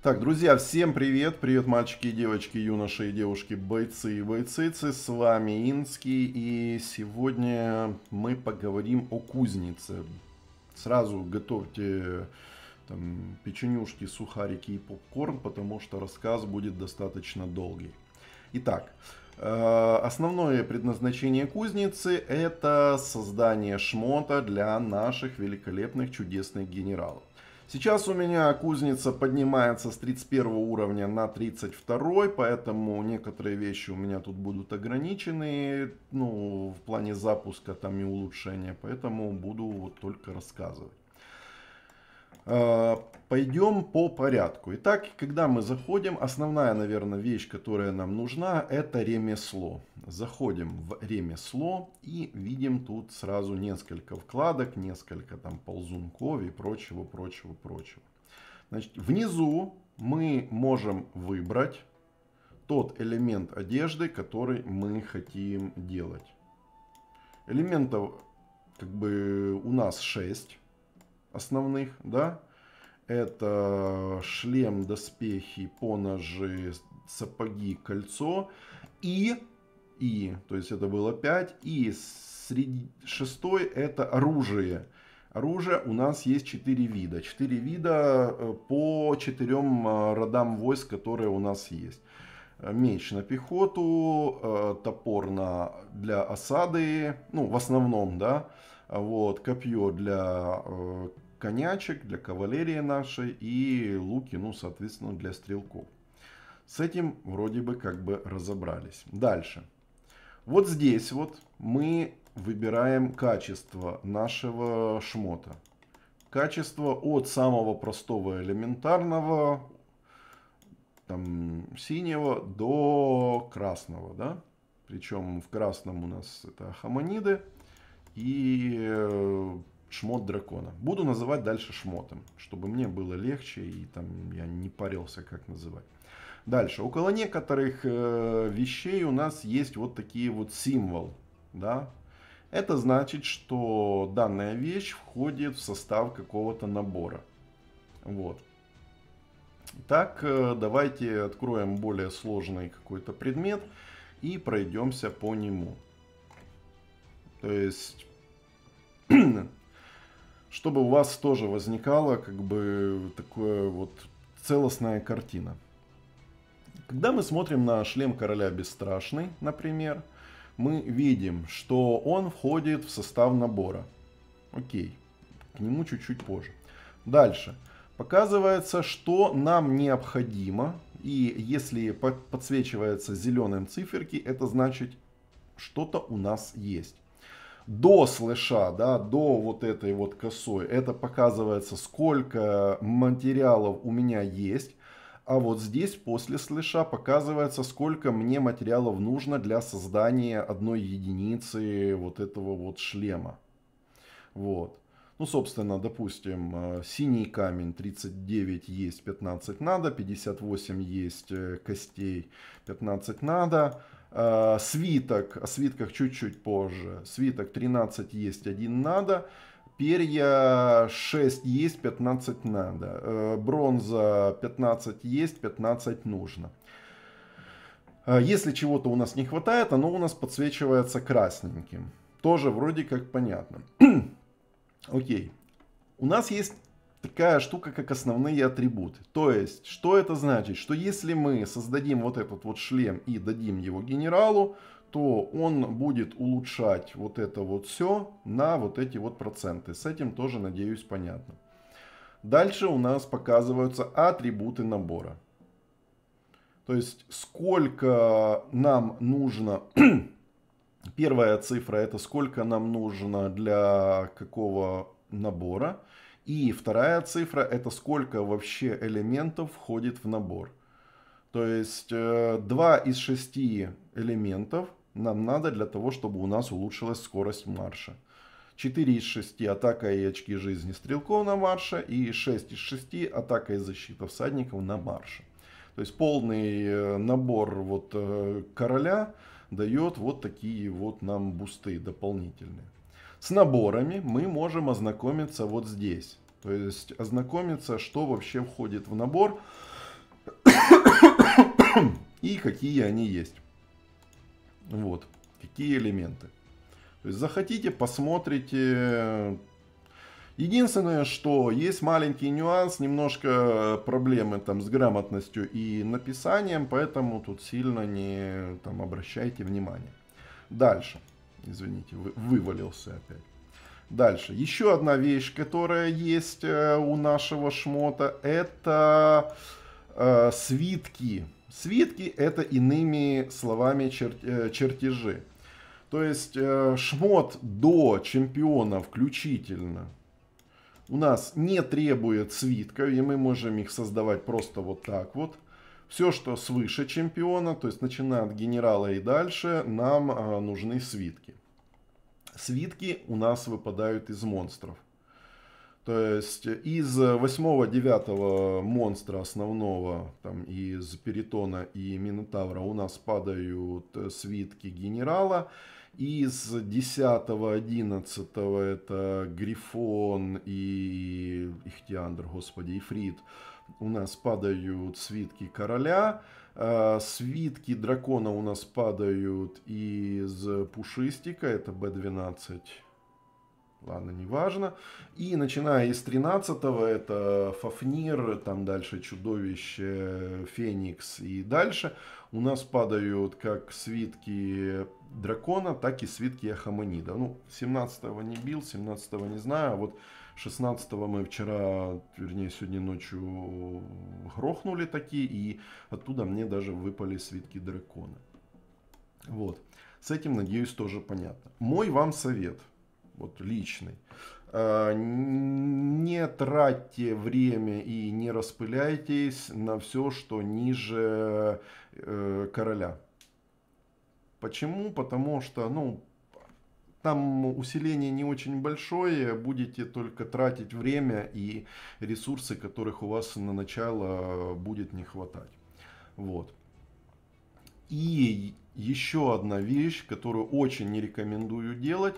Так, друзья, всем привет, привет мальчики и девочки, юноши и девушки, бойцы и бойцицы, с вами Инский, и сегодня мы поговорим о кузнице. Сразу готовьте там, печенюшки, сухарики и попкорн, потому что рассказ будет достаточно долгий. Итак, э, Основное предназначение кузницы – это создание шмота для наших великолепных чудесных генералов. Сейчас у меня кузница поднимается с 31 уровня на 32, поэтому некоторые вещи у меня тут будут ограничены, ну, в плане запуска там и улучшения, поэтому буду вот только рассказывать. А, Пойдем по порядку. Итак, когда мы заходим, основная, наверное, вещь, которая нам нужна, это ремесло. Заходим в ремесло и видим тут сразу несколько вкладок, несколько там ползунков и прочего, прочего, прочего. Значит, внизу мы можем выбрать тот элемент одежды, который мы хотим делать. Элементов как бы у нас 6 основных, да, это шлем, доспехи, поножи, сапоги, кольцо и, и, то есть это было 5, и среди, шестой это оружие. Оружие у нас есть 4 вида. 4 вида э, по 4 э, родам войск, которые у нас есть. Меч на пехоту, э, топор на, для осады, ну, в основном, да, вот, копье для э, конячек, для кавалерии нашей и луки, ну, соответственно, для стрелков. С этим вроде бы как бы разобрались. Дальше. Вот здесь вот мы выбираем качество нашего шмота. Качество от самого простого элементарного, там, синего до красного, да? Причем в красном у нас это хамониды и э, шмот дракона. Буду называть дальше шмотом, чтобы мне было легче и там я не парился, как называть. Дальше, около некоторых э, вещей у нас есть вот такие вот символ, да. Это значит, что данная вещь входит в состав какого-то набора. Вот. Так, э, давайте откроем более сложный какой-то предмет и пройдемся по нему. То есть чтобы у вас тоже возникала как бы такая вот целостная картина. Когда мы смотрим на шлем короля бесстрашный, например, мы видим, что он входит в состав набора. Окей, к нему чуть-чуть позже. Дальше. Показывается, что нам необходимо, и если подсвечивается зеленым циферки, это значит, что-то у нас есть до слэша, да, до вот этой вот косой, это показывается, сколько материалов у меня есть. А вот здесь после слэша показывается, сколько мне материалов нужно для создания одной единицы вот этого вот шлема. Вот. Ну, собственно, допустим, э, синий камень 39 есть, 15 надо, 58 есть э, костей, 15 надо. Э, свиток, о свитках чуть-чуть позже. Свиток 13 есть, один надо. Перья 6 есть, 15 надо. Э, бронза 15 есть, 15 нужно. Э, если чего-то у нас не хватает, оно у нас подсвечивается красненьким. Тоже вроде как понятно. Окей. У нас есть такая штука, как основные атрибуты. То есть, что это значит? Что если мы создадим вот этот вот шлем и дадим его генералу, то он будет улучшать вот это вот все на вот эти вот проценты. С этим тоже, надеюсь, понятно. Дальше у нас показываются атрибуты набора. То есть, сколько нам нужно... Первая цифра это сколько нам нужно для какого набора. И вторая цифра это сколько вообще элементов входит в набор. То есть э, два из шести элементов нам надо для того, чтобы у нас улучшилась скорость марша. 4 из 6 атака и очки жизни стрелков на марше и 6 из 6 атака и защита всадников на марше. То есть полный э, набор вот э, короля дает вот такие вот нам бусты дополнительные. С наборами мы можем ознакомиться вот здесь. То есть ознакомиться, что вообще входит в набор и какие они есть. Вот, какие элементы. То есть захотите, посмотрите. Единственное, что есть маленький нюанс, немножко проблемы там с грамотностью и написанием, поэтому тут сильно не там, обращайте внимание. Дальше извините, вывалился опять. Дальше. Еще одна вещь, которая есть э, у нашего шмота, это э, свитки. Свитки это иными словами чер, э, чертежи. То есть э, шмот до чемпиона включительно у нас не требует свитка, и мы можем их создавать просто вот так вот. Все, что свыше чемпиона, то есть начиная от генерала и дальше, нам а, нужны свитки. Свитки у нас выпадают из монстров. То есть из 8-9 монстра основного, там из Перитона и Минотавра у нас падают свитки генерала. Из 10-11 это Грифон и Ихтиандр, господи, Ифрит у нас падают свитки короля, э, свитки дракона у нас падают из пушистика, это b12. Ладно, неважно. И начиная из 13 это Фафнир, там дальше Чудовище, Феникс и дальше, у нас падают как свитки Дракона, так и свитки Ахамонида. Ну, 17-го не бил, 17-го не знаю, а вот 16 мы вчера, вернее, сегодня ночью грохнули такие, и оттуда мне даже выпали свитки дракона. Вот. С этим, надеюсь, тоже понятно. Мой вам совет, вот личный. А, не тратьте время и не распыляйтесь на все, что ниже э, короля. Почему? Потому что, ну, там усиление не очень большое, будете только тратить время и ресурсы, которых у вас на начало будет не хватать. Вот. И еще одна вещь, которую очень не рекомендую делать.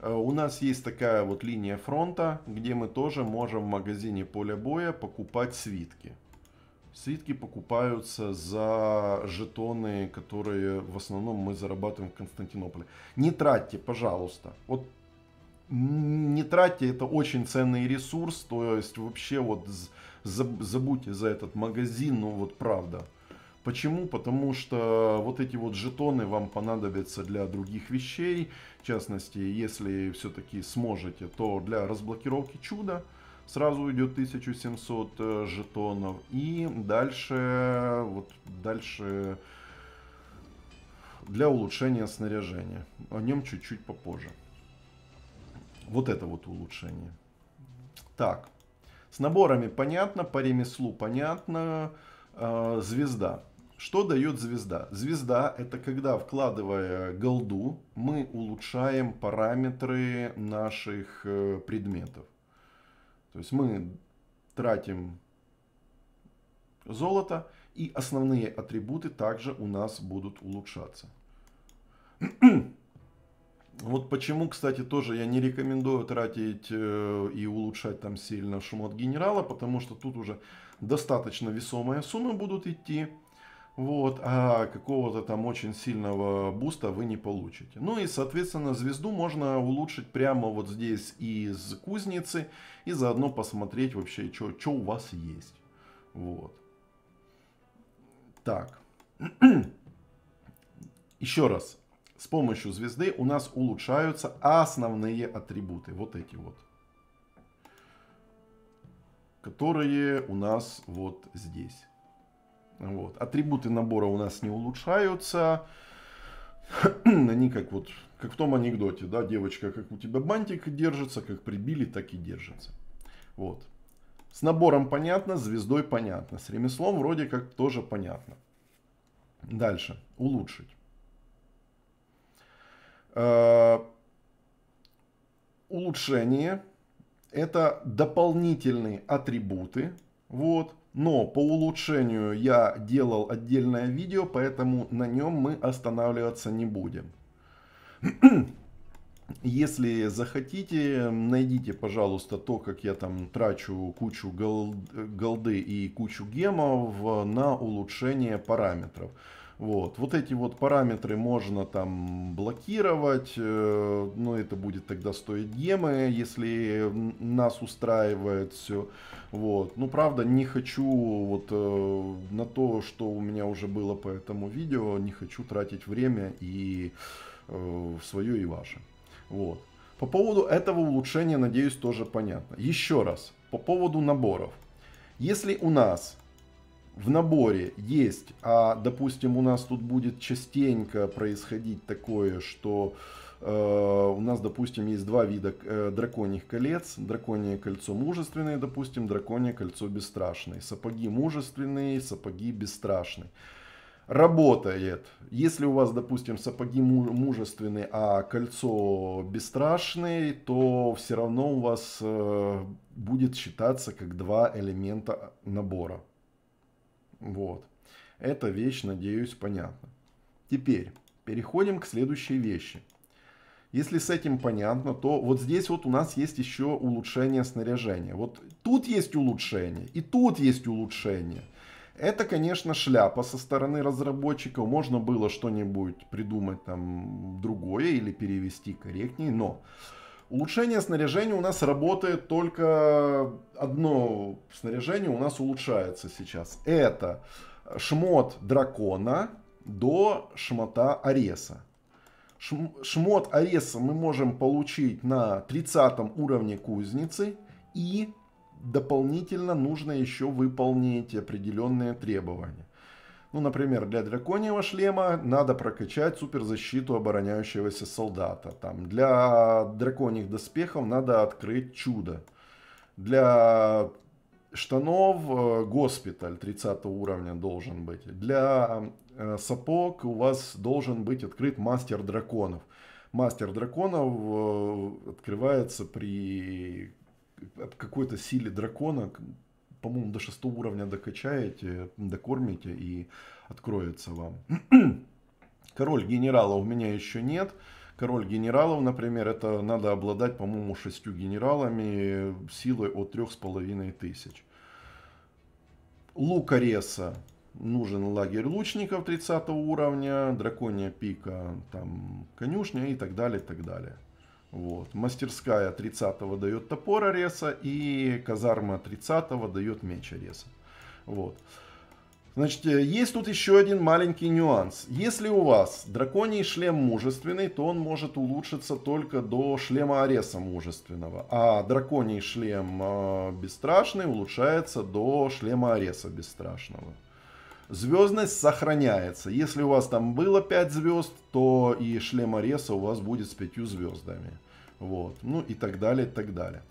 Э, у нас есть такая вот линия фронта, где мы тоже можем в магазине поля боя покупать свитки. Свитки покупаются за жетоны, которые в основном мы зарабатываем в Константинополе. Не тратьте, пожалуйста. Вот не тратьте, это очень ценный ресурс, то есть вообще вот забудьте за этот магазин, ну вот правда. Почему? Потому что вот эти вот жетоны вам понадобятся для других вещей, в частности, если все-таки сможете, то для разблокировки чуда, сразу идет 1700 э, жетонов. И дальше, вот дальше для улучшения снаряжения. О нем чуть-чуть попозже. Вот это вот улучшение. Так, с наборами понятно, по ремеслу понятно. Э, звезда. Что дает звезда? Звезда это когда, вкладывая голду, мы улучшаем параметры наших э, предметов. То есть мы тратим золото, и основные атрибуты также у нас будут улучшаться. Вот почему, кстати, тоже я не рекомендую тратить э, и улучшать там сильно шум от генерала, потому что тут уже достаточно весомые суммы будут идти вот, а какого-то там очень сильного буста вы не получите. Ну и, соответственно, звезду можно улучшить прямо вот здесь из кузницы и заодно посмотреть вообще, что у вас есть. Вот. Так. Еще раз. С помощью звезды у нас улучшаются основные атрибуты. Вот эти вот. Которые у нас вот здесь. Вот. Атрибуты набора у нас не улучшаются. Они как вот, как в том анекдоте, да, девочка, как у тебя бантик держится, как прибили, так и держится. Вот. С набором понятно, с звездой понятно. С ремеслом вроде как тоже понятно. Дальше. Улучшить. Э, улучшение. Это дополнительные атрибуты. Вот но по улучшению я делал отдельное видео, поэтому на нем мы останавливаться не будем. Если захотите, найдите, пожалуйста, то, как я там трачу кучу голды и кучу гемов на улучшение параметров. Вот, вот эти вот параметры можно там блокировать, э, но это будет тогда стоить гемы, если нас устраивает все. Вот, ну правда не хочу вот э, на то, что у меня уже было по этому видео, не хочу тратить время и э, свое и ваше. Вот. По поводу этого улучшения, надеюсь, тоже понятно. Еще раз, по поводу наборов. Если у нас в наборе есть, а, допустим, у нас тут будет частенько происходить такое, что э, у нас, допустим, есть два вида э, драконьих колец. Драконье кольцо мужественное, допустим, драконье кольцо бесстрашное. Сапоги мужественные, сапоги бесстрашные. Работает. Если у вас, допустим, сапоги мужественные, а кольцо бесстрашное, то все равно у вас э, будет считаться как два элемента набора. Вот. Эта вещь, надеюсь, понятна. Теперь переходим к следующей вещи. Если с этим понятно, то вот здесь вот у нас есть еще улучшение снаряжения. Вот тут есть улучшение, и тут есть улучшение. Это, конечно, шляпа со стороны разработчиков. Можно было что-нибудь придумать там другое или перевести корректнее, но Улучшение снаряжения у нас работает только одно снаряжение у нас улучшается сейчас. Это шмот дракона до шмота ареса. Шмот ареса мы можем получить на 30 уровне кузницы и дополнительно нужно еще выполнить определенные требования. Ну, например, для драконьего шлема надо прокачать суперзащиту обороняющегося солдата. Там, для драконьих доспехов надо открыть чудо. Для штанов э, госпиталь 30 уровня должен быть. Для э, сапог у вас должен быть открыт мастер драконов. Мастер драконов э, открывается при какой-то силе дракона, по-моему, до шестого уровня докачаете, докормите и откроется вам. Король генерала у меня еще нет. Король генералов, например, это надо обладать, по-моему, шестью генералами силой от трех с половиной тысяч. Лукареса нужен лагерь лучников 30 уровня, драконья пика, там конюшня и так далее, и так далее. Вот. Мастерская 30-го дает топор Ареса и казарма 30-го дает меч Ареса. Вот. Значит, э, есть тут еще один маленький нюанс. Если у вас драконий шлем мужественный, то он может улучшиться только до шлема Ареса мужественного. А драконий шлем э, бесстрашный улучшается до шлема Ареса бесстрашного звездность сохраняется. Если у вас там было 5 звезд, то и шлем Ареса у вас будет с 5 звездами. Вот. Ну и так далее, и так далее.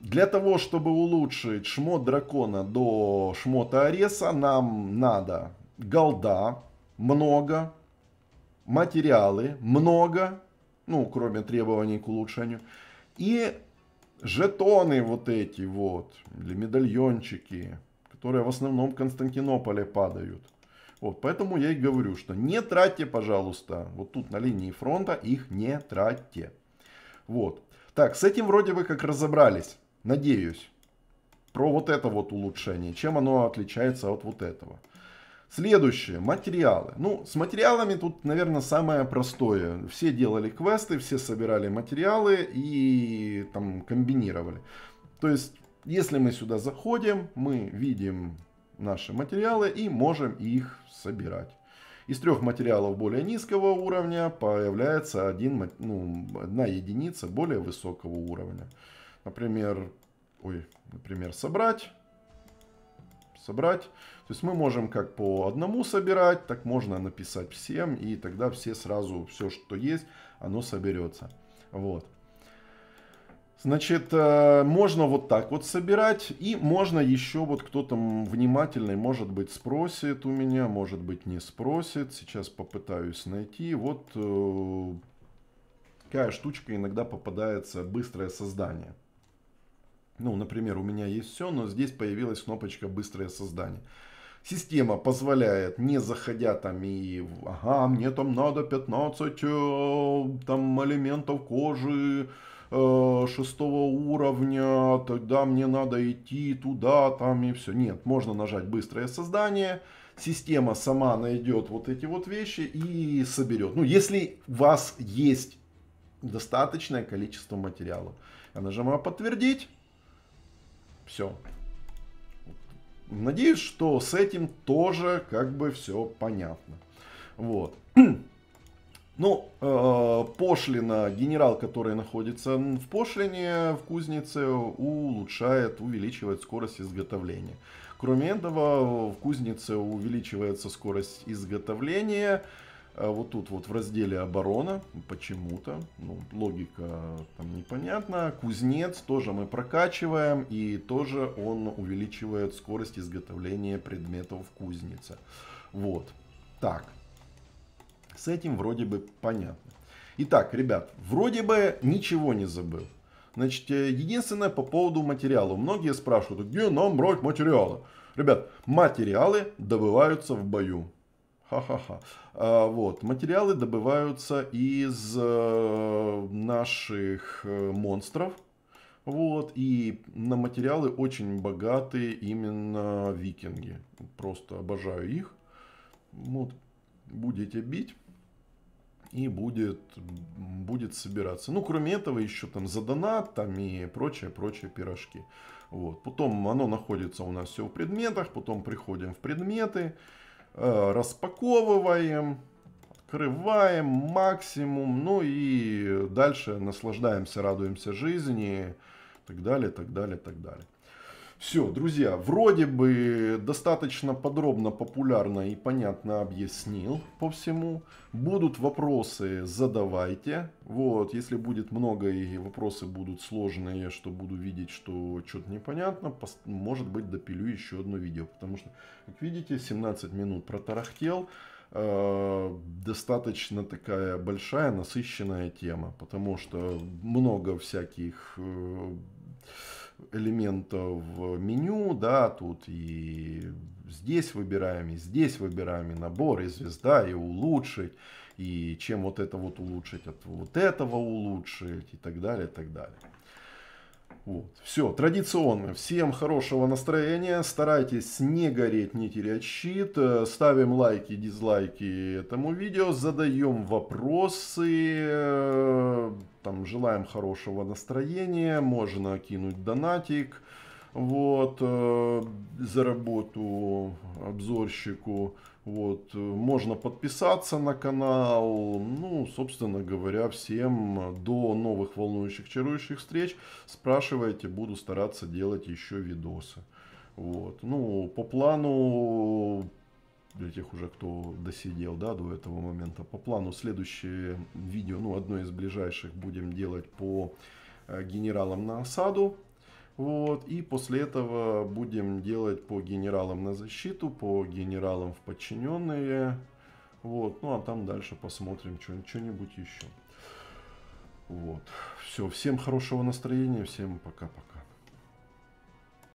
Для того, чтобы улучшить шмот дракона до шмота Ареса, нам надо голда, много, материалы, много, ну, кроме требований к улучшению, и жетоны вот эти вот, или медальончики, которые в основном в Константинополе падают. Вот, поэтому я и говорю, что не тратьте, пожалуйста, вот тут на линии фронта их не тратьте. Вот. Так, с этим вроде бы как разобрались, надеюсь. Про вот это вот улучшение, чем оно отличается от вот этого. Следующее, материалы. Ну, с материалами тут, наверное, самое простое. Все делали квесты, все собирали материалы и там комбинировали. То есть если мы сюда заходим, мы видим наши материалы и можем их собирать. Из трех материалов более низкого уровня появляется один, ну, одна единица более высокого уровня. Например, ой, например, собрать. Собрать. То есть мы можем как по одному собирать, так можно написать всем. И тогда все сразу, все, что есть, оно соберется. Вот. Значит, э, можно вот так вот собирать, и можно еще, вот кто то внимательный, может быть, спросит у меня, может быть, не спросит. Сейчас попытаюсь найти. Вот э, такая штучка иногда попадается, быстрое создание. Ну, например, у меня есть все, но здесь появилась кнопочка «Быстрое создание». Система позволяет, не заходя там и, ага, мне там надо 15 э, там элементов кожи, Э, шестого уровня, тогда мне надо идти туда, там и все. Нет, можно нажать быстрое создание, система сама найдет вот эти вот вещи и соберет. Ну, если у вас есть достаточное количество материалов. Я нажимаю подтвердить. Все. Надеюсь, что с этим тоже как бы все понятно. Вот. Ну, э, пошлина, генерал, который находится в пошлине, в кузнице, улучшает, увеличивает скорость изготовления. Кроме этого, в кузнице увеличивается скорость изготовления. А вот тут вот в разделе оборона почему-то, ну, логика там непонятна. Кузнец тоже мы прокачиваем, и тоже он увеличивает скорость изготовления предметов в кузнице. Вот, так. С этим вроде бы понятно. Итак, ребят, вроде бы ничего не забыл. Значит, э, единственное по поводу материала. Многие спрашивают, где нам брать материалы? Ребят, материалы добываются в бою. Ха-ха-ха. А, вот, материалы добываются из э, наших э, монстров. Вот, и на материалы очень богаты именно викинги. Просто обожаю их. Вот, будете бить и будет, будет собираться. Ну, кроме этого, еще там за донат там и прочее прочие пирожки. Вот. Потом оно находится у нас все в предметах, потом приходим в предметы, э, распаковываем, открываем максимум, ну и дальше наслаждаемся, радуемся жизни, так далее, так далее, так далее. Все, друзья, вроде бы достаточно подробно, популярно и понятно объяснил по всему. Будут вопросы, задавайте. Вот, если будет много и вопросы будут сложные, что буду видеть, что что-то непонятно, может быть, допилю еще одно видео. Потому что, как видите, 17 минут протарахтел. Э, достаточно такая большая, насыщенная тема. Потому что много всяких... Э, элементов меню, да, тут и здесь выбираем, и здесь выбираем, и набор, и звезда, и улучшить, и чем вот это вот улучшить, от вот этого улучшить, и так далее, и так далее. Вот. Все, традиционно. Всем хорошего настроения. Старайтесь не гореть, не терять щит. Э, ставим лайки, дизлайки этому видео. Задаем вопросы. Э, там желаем хорошего настроения. Можно кинуть донатик. Вот. Э, за работу обзорщику. Вот, э, можно подписаться на канал. Ну, собственно говоря, всем до новых волнующих, чарующих встреч. Спрашивайте, буду стараться делать еще видосы. Вот, ну, по плану для тех уже, кто досидел да, до этого момента. По плану следующее видео, ну, одно из ближайших будем делать по э, генералам на осаду. Вот, и после этого будем делать по генералам на защиту, по генералам в подчиненные. Вот, ну а там дальше посмотрим что-нибудь еще. Вот, все, всем хорошего настроения, всем пока-пока.